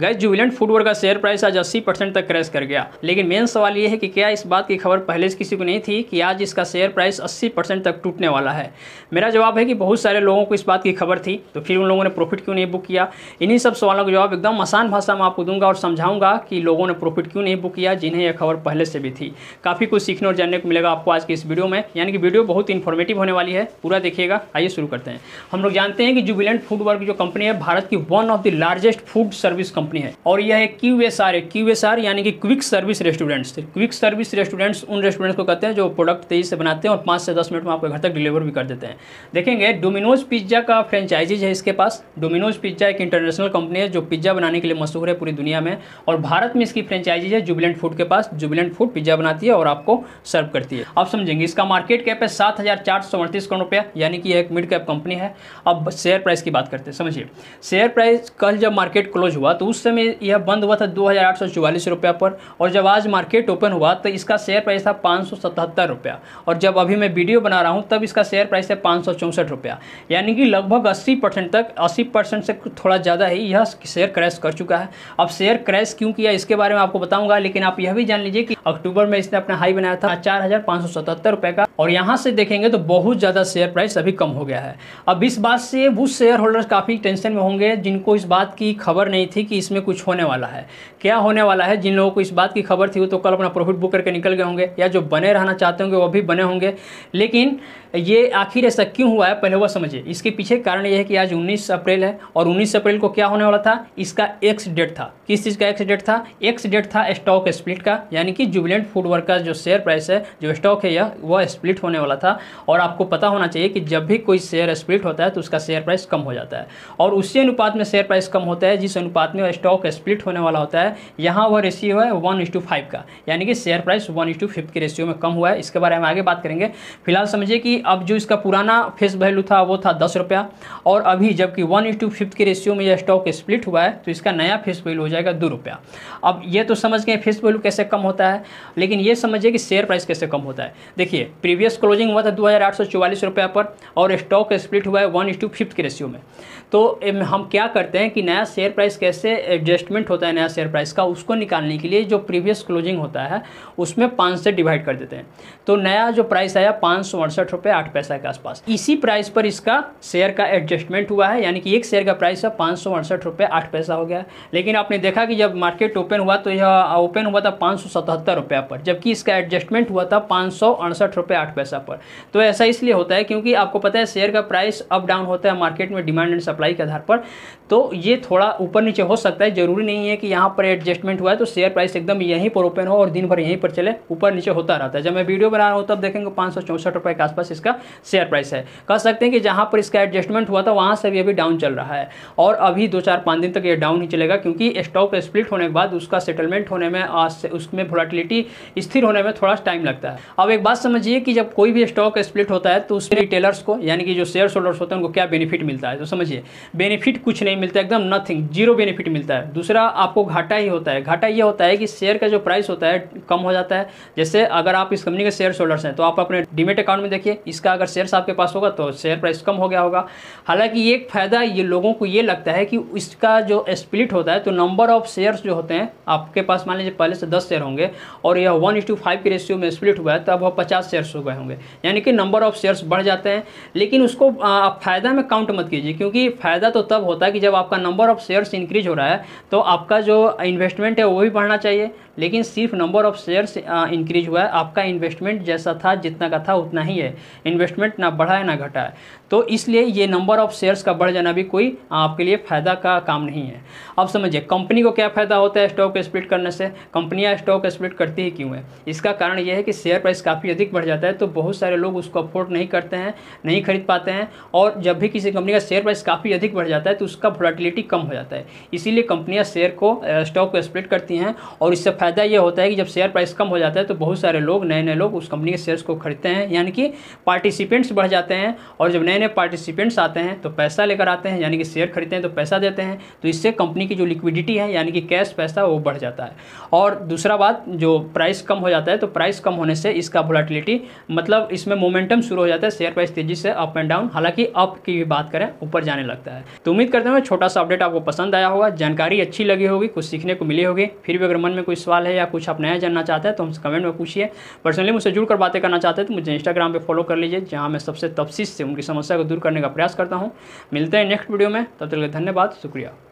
gas Jubilant फूडवर का share price आज अस्सी परसेंट तक क्रैश कर गया लेकिन मेन सवाल यह है कि क्या इस बात की खबर पहले से किसी को नहीं थी कि आज इसका शेयर प्राइस अस्सी परसेंट तक टूटने वाला है मेरा जवाब है कि बहुत सारे लोगों को इस बात की खबर थी तो फिर उन लोगों ने प्रॉफिट क्यों नहीं बुक किया इन्हीं सब सवालों का जवाब एकदम आसान भाषा में आपको दूंगा और समझाऊंगा कि लोगों ने प्रॉफिट क्यों नहीं बुक किया जिन्हें यह खबर पहले से भी थी काफ़ी कुछ सीखने और जानने को मिलेगा आपको आज की इस वीडियो में यानी कि वीडियो बहुत इन्फॉर्मेटिव होने वाली है पूरा देखिएगा आइए शुरू करते हैं हम लोग जानते हैं कि जुबिलेंट फूड वर्क जो कंपनी है भारत की one of the largest food service company company है और यह है क्यू एस आर है क्यू एस आर यानी कि quick service restaurants quick service restaurants उन रेस्टोरेंट्स को कहते हैं जो प्रोडक्ट तेजी से बनाते हैं और पाँच से दस मिनट में आपके घर तक डिलीवर भी कर देते हैं देखेंगे डोमिनोज पिज्ज़ा का फ्रेंचाइजीज है इसके पास डोमिनोज पिज्ज़ा एक इंटरनेशनल कंपनी है जो पिज्ज़ा बनाने के लिए मशहूर है पूरी दुनिया में और भारत में इसकी फ्रेंचाइजीज है जुबिलेंट फूड के पास जुबिलेंट फूड पिज्ज़ा बनाती है और आपको सर्व करती है आप समझेंगे इसका मार्केट कैप है सात करोड़ रुपया यानी कि एक मिड कैप कंपनी है अब शेयर प्राइस की बात करते हैं समझिए शेयर प्राइस कल जब मार्केट क्लोज हुआ तो उस समय यह बंद हुआ था दो रुपया पर और जब आज मार्केट ओपन हुआ तो इसका शेयर प्राइस था पाँच रुपया और जब अभी मैं वीडियो बना रहा हूँ तब इसका शेयर प्राइस है पाँच रुपया यानी कि लगभग 80 परसेंट तक 80 परसेंट से थोड़ा ज़्यादा ही यह शेयर क्रैश कर चुका है अब शेयर क्रैश क्यों किया इसके बारे में आपको बताऊंगा लेकिन आप यह भी जान लीजिए कि अक्टूबर में इसने अपना हाई बनाया था चार रुपए का और यहाँ से देखेंगे तो बहुत ज़्यादा शेयर प्राइस अभी कम हो गया है अब इस बात से वो शेयर होल्डर्स काफ़ी टेंशन में होंगे जिनको इस बात की खबर नहीं थी कि इसमें कुछ होने वाला है क्या होने वाला है जिन लोगों को इस बात की खबर थी वो तो कल अपना प्रॉफिट बुक करके निकल गए होंगे या जो बने रहना चाहते होंगे वो भी बने होंगे लेकिन ये आखिर ऐसा क्यों हुआ है पहले वह समझिए इसके पीछे कारण यह है कि आज 19 अप्रैल है और 19 अप्रैल को क्या होने वाला था इसका एक्स डेट था किस चीज़ का एक्स डेट था एक्स डेट था स्टॉक स्प्लिट का यानी कि जुबिलेंट फूड वर्क का जो शेयर प्राइस है जो स्टॉक है यह वह स्प्लिट होने वाला था और आपको पता होना चाहिए कि जब भी कोई शेयर स्प्लिट होता है तो उसका शेयर प्राइस कम हो जाता है और उसी अनुपात में शेयर प्राइस कम होता है जिस अनुपात में स्टॉक स्प्लिट होने वाला होता है यहाँ वह रेशियो है वन का यानी कि शेयर प्राइस वन के रेशियो में कम हुआ है इसके बारे में आगे बात करेंगे फिलहाल समझिए कि अब जो इसका पुराना फेस वैल्यू था वो था दस रुपया और अभी जबकि वन टू फिफ्थ के रेशियो में यह स्टॉक स्प्लिट हुआ है तो इसका नया फेस वैल्यू हो जाएगा दो रुपया अब ये तो समझ गए फेस वैल्यू कैसे कम होता है लेकिन ये समझिए कि शेयर प्राइस कैसे कम होता है देखिए प्रीवियस क्लोजिंग हुआ था दो रुपया पर और स्टॉक स्प्लिट हुआ है वन टू फिफ्थ के रेशियो में तो हम क्या करते हैं कि नया शेयर प्राइस कैसे एडजस्टमेंट होता है नया शेयर प्राइस का उसको निकालने के लिए जो प्रीवियस क्लोजिंग होता है उसमें पाँच से डिवाइड कर देते हैं तो नया जो प्राइस आया पाँच सौ अड़सठ रुपये रुपये आठ पैसा के आसपास इसी प्राइस पर इसका शेयर का एडजस्टमेंट हुआ है यानी कि एक शेयर का प्राइस है पाँच सौ अड़सठ रुपये आठ पैसा हो गया लेकिन आपने देखा कि जब मार्केट ओपन हुआ तो यह ओपन हुआ था पाँच सौ पर जबकि इसका एडजस्टमेंट हुआ था पाँच सौ पैसा पर तो ऐसा इसलिए होता है क्योंकि आपको पता है शेयर का प्राइस अप डाउन होता है मार्केट में डिमांड एंड सप्लाई के आधार पर तो ये थोड़ा ऊपर नीचे हो सकता है ज़रूरी नहीं है कि यहाँ पर एडजस्टमेंट हुआ है तो शेयर प्राइस एकदम यहीं पर ओपन हो और दिन भर यहीं पर चले ऊपर नीचे होता रहता है जब मैं वीडियो बना रहा हूँ तब देखेंगे पाँच सौ के आसपास इसका शेयर प्राइस है कह सकते हैं कि जहां पर इसका एडजस्टमेंट हुआ था वहां से भी अभी डाउन चल रहा है और अभी दो चार पाँच दिन तक ये डाउन ही चलेगा क्योंकि स्टॉक स्प्लिट होने के बाद उसका सेटलमेंट होने में आज उसमें वोलाटिलिटी स्थिर होने में थोड़ा टाइम लगता है अब एक बात समझिए कि जब कोई भी स्टॉक स्प्लिट होता है तो उसमें रिटेलर्स को यानी कि जो शेयर होल्डर्स होते हैं उनको क्या बेनिफिट मिलता है तो समझिए बेनिफिट कुछ नहीं मिलता एकदम नथिंग जीरो बेनिफिट मिलता है दूसरा आपको घाटा ही होता है घाटा यह होता है कि शेयर का जो प्राइस होता है कम हो जाता है जैसे अगर आप इस कंपनी के शेयर होल्डर्स हैं तो आप अपने डिमेट अकाउंट में देखिए इसका अगर शेयर्स आपके पास होगा तो शेयर प्राइस कम हो गया होगा हालांकि एक फ़ायदा ये लोगों को ये लगता है कि इसका जो स्प्लिट होता है तो नंबर ऑफ शेयर्स जो होते हैं आपके पास मान लीजिए पहले से दस शेयर होंगे और यह वन इस टू फाइव के रेशियो में स्प्लिट हुआ है तो अब वह पचास शेयर्स हो गए होंगे यानी कि नंबर ऑफ शेयर्स बढ़ जाते हैं लेकिन उसको आप फ़ायदा में काउंट मत कीजिए क्योंकि फ़ायदा तो तब होता है कि जब आपका नंबर ऑफ शेयर्स इंक्रीज हो रहा है तो आपका जो इन्वेस्टमेंट है वो भी बढ़ना चाहिए लेकिन सिर्फ नंबर ऑफ शेयर्स इंक्रीज हुआ है आपका इन्वेस्टमेंट जैसा था जितना का था उतना ही है इन्वेस्टमेंट ना बढ़ा है ना घटा है तो इसलिए ये नंबर ऑफ शेयर्स का बढ़ जाना भी कोई आपके लिए फ़ायदा का काम नहीं है अब समझिए कंपनी को क्या फ़ायदा होता है स्टॉक स्प्लिट करने से कंपनियाँ स्टॉक स्प्लिट करती ही क्यों है इसका कारण यह है कि शेयर प्राइस काफ़ी अधिक बढ़ जाता है तो बहुत सारे लोग उसको अफोर्ड नहीं करते हैं नहीं खरीद पाते हैं और जब भी किसी कंपनी का शेयर प्राइस काफ़ी अधिक बढ़ जाता है तो उसका वोलाटिलिटी कम हो जाता है इसीलिए कंपनियाँ शेयर को स्टॉक को स्प्लिट करती हैं और इससे फ़ायदा ये होता है कि जब शेयर प्राइस कम हो जाता है तो बहुत सारे लोग नए नए लोग उस कंपनी के शेयर्स को खरीदते हैं यानी कि पार्टिसिपेंट्स बढ़ जाते हैं और जब नए नए पार्टिसिपेंट्स आते हैं तो पैसा लेकर आते हैं यानी कि शेयर खरीदते हैं तो पैसा देते हैं तो इससे कंपनी की जो लिक्विडिटी है यानी कि कैश पैसा वो बढ़ जाता है और दूसरा बात जो प्राइस कम हो जाता है तो प्राइस कम होने से इसका वोलाटिलिटी मतलब इसमें मोमेंटम शुरू हो जाता है शेयर प्राइस तेजी से अप एंड डाउन हालांकि अप की भी बात करें ऊपर जाने लगता है तो उम्मीद करते हैं छोटा सा अपडेट आपको पसंद आया होगा जानकारी अच्छी लगी होगी कुछ सीखने को मिली होगी फिर भी अगर मन में कोई सवाल है या कुछ आप नया जानना चाहते हैं तो हमसे कमेंट में पूछिए पर्सनली मुझसे जुड़कर बातें करना चाहते हैं तो मुझे इंस्टाग्राम पर फॉलो कर लीजिए जहाँ मैं सबसे तफसीस से उनकी समस्या को दूर करने का प्रयास करता हूँ मिलते हैं नेक्स्ट वीडियो में तब तक धन्यवाद शुक्रिया